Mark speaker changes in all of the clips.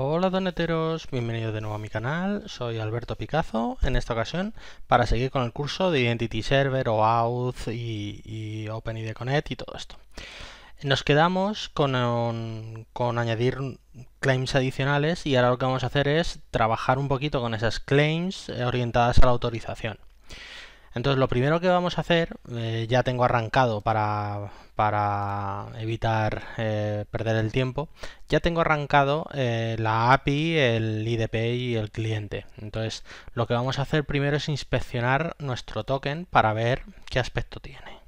Speaker 1: Hola doneteros, bienvenidos de nuevo a mi canal, soy Alberto Picazo, en esta ocasión para seguir con el curso de Identity Server, OAuth y, y OpenID Connect y todo esto. Nos quedamos con, um, con añadir claims adicionales y ahora lo que vamos a hacer es trabajar un poquito con esas claims eh, orientadas a la autorización. Entonces lo primero que vamos a hacer, eh, ya tengo arrancado para, evitar eh, perder el tiempo, ya tengo arrancado eh, la API, el IDP y el cliente. Entonces lo que vamos a hacer primero es inspeccionar nuestro token para ver qué aspecto tiene.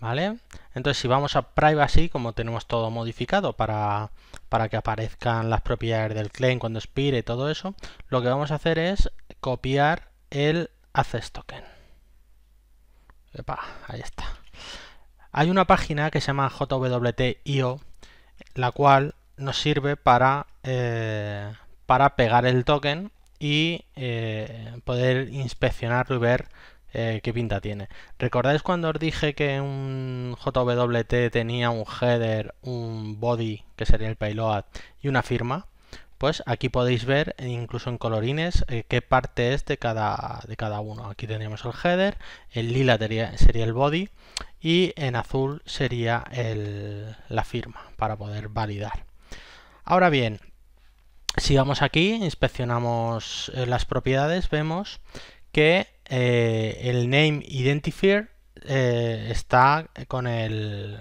Speaker 1: ¿Vale? Entonces si vamos a privacy, como tenemos todo modificado para, que aparezcan las propiedades del claim cuando expire y todo eso, lo que vamos a hacer es copiar el access token. ahí está. Hay una página que se llama jwt.io, la cual nos sirve para, eh, para pegar el token y eh, poder inspeccionarlo y ver eh, qué pinta tiene. ¿Recordáis cuando os dije que un JWT tenía un header, un body, que sería el payload, y una firma? Pues aquí podéis ver, incluso en colorines, eh, qué parte es de cada, de cada uno. Aquí tendríamos el header, el lila sería el body y en azul sería la firma para poder validar. Ahora bien, si vamos aquí, inspeccionamos eh, las propiedades, vemos que eh, el name identifier eh, está con el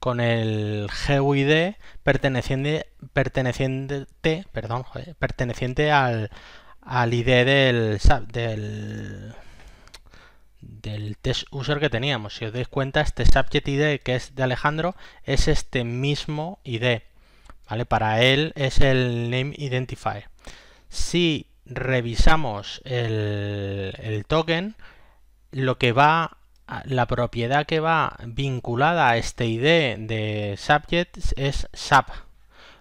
Speaker 1: con el GUID perteneciente perteneciente perdón perteneciente al, al ID del del del test user que teníamos si os dais cuenta este subject ID que es de Alejandro es este mismo ID vale para él es el name identifier si revisamos el, token, lo que va la propiedad que va vinculada a este ID de subject es sub.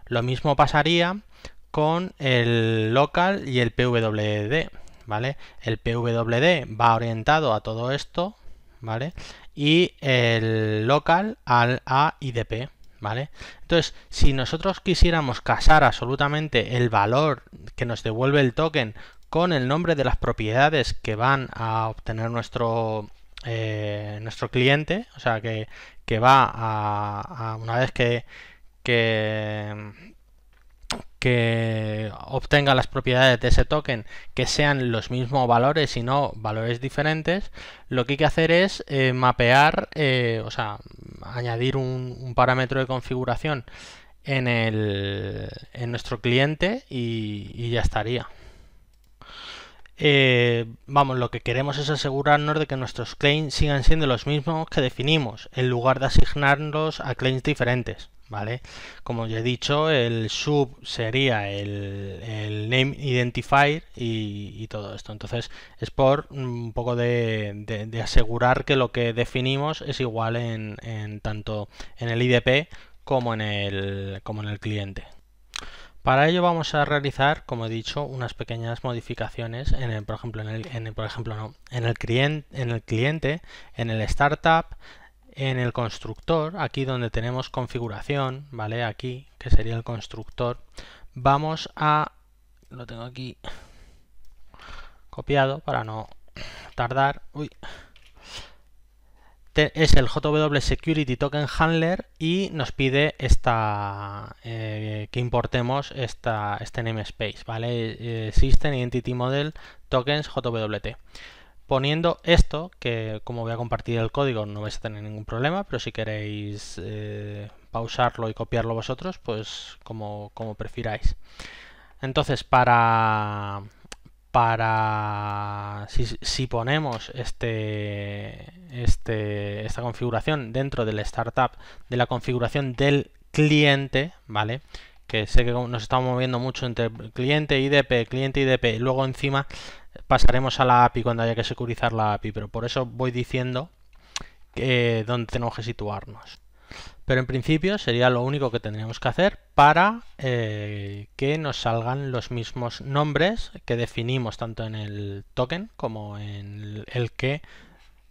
Speaker 1: Lo mismo pasaría con el local y el pwd, ¿vale? El pwd va orientado a todo esto, ¿vale? Y el local al idp. Entonces, si nosotros quisiéramos casar absolutamente el valor que nos devuelve el token con el nombre de las propiedades que van a obtener nuestro, eh, nuestro cliente, o sea, que, va a, una vez que que obtenga las propiedades de ese token que sean los mismos valores y no valores diferentes, lo que hay que hacer es eh, mapear, eh, o sea, añadir un, parámetro de configuración en, nuestro cliente y, ya estaría. Eh, vamos, lo que queremos es asegurarnos de que nuestros claims sigan siendo los mismos que definimos, en lugar de asignarlos a claims diferentes. ¿vale? Como ya he dicho, el sub sería el, el name identifier y, todo esto. Entonces es por un poco de, asegurar que lo que definimos es igual en, tanto en el IDP como en el, como en el cliente. Para ello vamos a realizar, como he dicho, unas pequeñas modificaciones en el, por ejemplo, por ejemplo, en el cliente, en el cliente, en el startup, en el constructor, aquí donde tenemos configuración, ¿vale? Aquí, que sería el constructor, vamos a... Lo tengo aquí copiado para no tardar. Uy. Es el JW Security Token Handler y nos pide esta eh, que importemos esta, este namespace, ¿vale? Eh, System Identity Model Tokens JWT poniendo esto, que como voy a compartir el código no vais a tener ningún problema, pero si queréis eh, pausarlo y copiarlo vosotros, pues como, como prefiráis. Entonces, para, para si, ponemos este, este, esta configuración dentro del startup de la configuración del cliente, ¿vale? Que sé que nos estamos moviendo mucho entre cliente IDP, cliente IDP, y luego encima pasaremos a la API cuando haya que securizar la API, pero por eso voy diciendo que, eh, dónde tenemos que situarnos. Pero en principio sería lo único que tendríamos que hacer para eh, que nos salgan los mismos nombres que definimos tanto en el token como en el que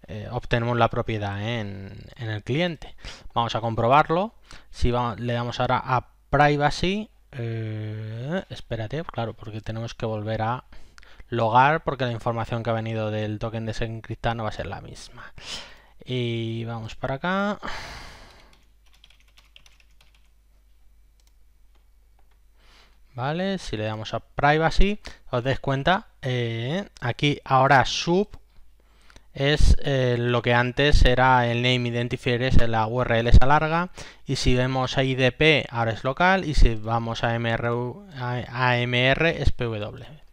Speaker 1: eh, obtenemos la propiedad en, el cliente. Vamos a comprobarlo. Si le damos ahora a privacy, eh, espérate, claro, porque tenemos que volver a logar porque la información que ha venido del token desencriptado no va a ser la misma. Y vamos para acá. ¿Vale? Si le damos a privacy, os des cuenta, eh, aquí ahora sub es eh, lo que antes era el name identifier, es la URL esa larga, y si vemos a IDP ahora es local, y si vamos a MR, AMR es PW.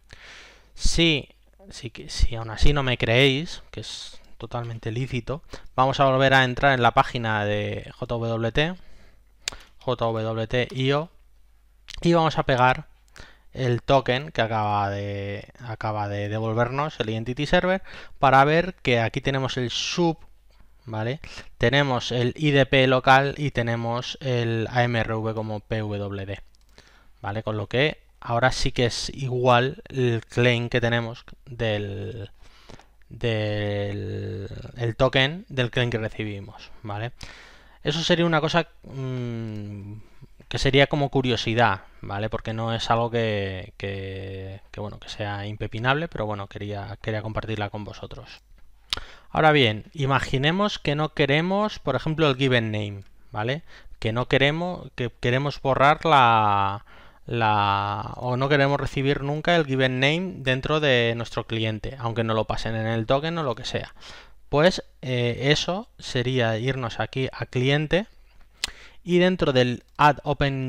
Speaker 1: Si, si, si aún así no me creéis, que es totalmente lícito, vamos a volver a entrar en la página de JWT, JWT.io, y vamos a pegar el token que acaba de, acaba de devolvernos el Identity Server para ver que aquí tenemos el sub, ¿vale? Tenemos el IDP local y tenemos el AMRV como PWD, ¿vale? Con lo que ahora sí que es igual el claim que tenemos del, del el token del claim que recibimos, ¿vale? Eso sería una cosa mm, que sería como curiosidad, ¿vale? Porque no es algo que, que, que, bueno, que sea impepinable, pero bueno, quería, quería compartirla con vosotros. Ahora bien, imaginemos que no queremos, por ejemplo, el given name, ¿vale? Que no queremos, que queremos borrar la, o no queremos recibir nunca el given name dentro de nuestro cliente, aunque no lo pasen en el token o lo que sea. Pues eh, eso sería irnos aquí a cliente y dentro del add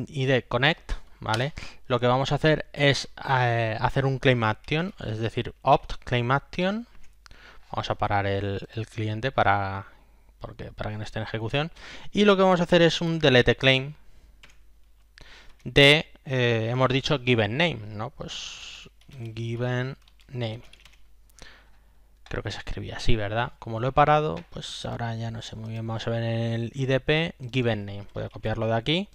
Speaker 1: id connect, ¿vale? Lo que vamos a hacer es eh, hacer un claim action, es decir, opt claim action. Vamos a parar el, cliente para, porque, para que no esté en ejecución. Y lo que vamos a hacer es un delete claim de eh, hemos dicho given name, ¿no? Pues given name. Creo que se escribía así, ¿verdad? Como lo he parado, pues ahora ya no sé muy bien. Vamos a ver en el IDP given name. Voy a copiarlo de aquí.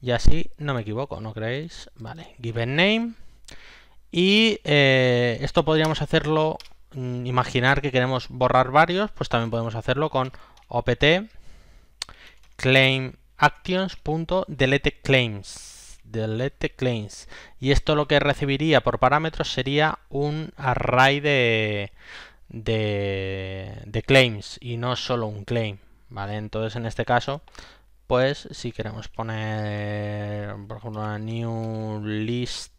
Speaker 1: Y así no me equivoco, ¿no creéis? Vale, given name. Y eh, esto podríamos hacerlo, mm, imaginar que queremos borrar varios, pues también podemos hacerlo con opt claim actions.deleteClaims claims y esto lo que recibiría por parámetros sería un array de, de, claims y no solo un claim vale entonces en este caso pues si queremos poner por ejemplo una new list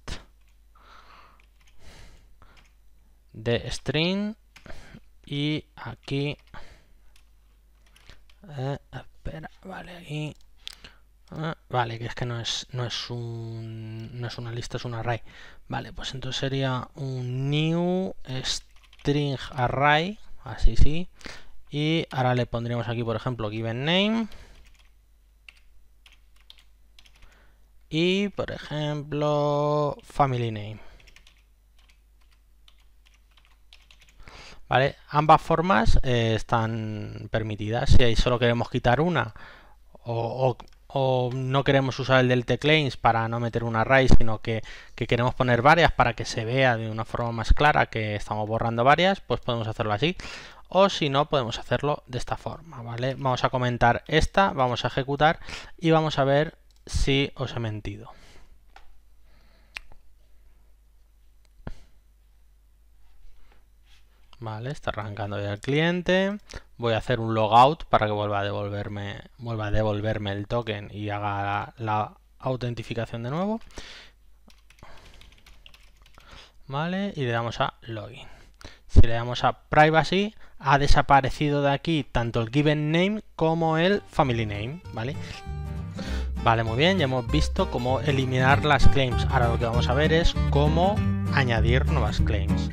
Speaker 1: de string y aquí eh, espera vale aquí Ah, vale, que es que no es, no es un, no es una lista, es un array. Vale, pues entonces sería un new string array, así sí. Y ahora le pondríamos aquí, por ejemplo, given name. Y, por ejemplo, family name. Vale, ambas formas eh, están permitidas. Si ahí solo queremos quitar una o o no queremos usar el del claims para no meter un array, sino que, queremos poner varias para que se vea de una forma más clara que estamos borrando varias, pues podemos hacerlo así. O si no, podemos hacerlo de esta forma, ¿vale? Vamos a comentar esta, vamos a ejecutar y vamos a ver si os he mentido. Vale, está arrancando ya el cliente voy a hacer un logout para que vuelva a devolverme, vuelva a devolverme el token y haga la, autentificación de nuevo. ¿Vale? Y le damos a login. Si le damos a privacy, ha desaparecido de aquí tanto el given name como el family name, ¿vale? Vale, muy bien, ya hemos visto cómo eliminar las claims. Ahora lo que vamos a ver es cómo añadir nuevas claims.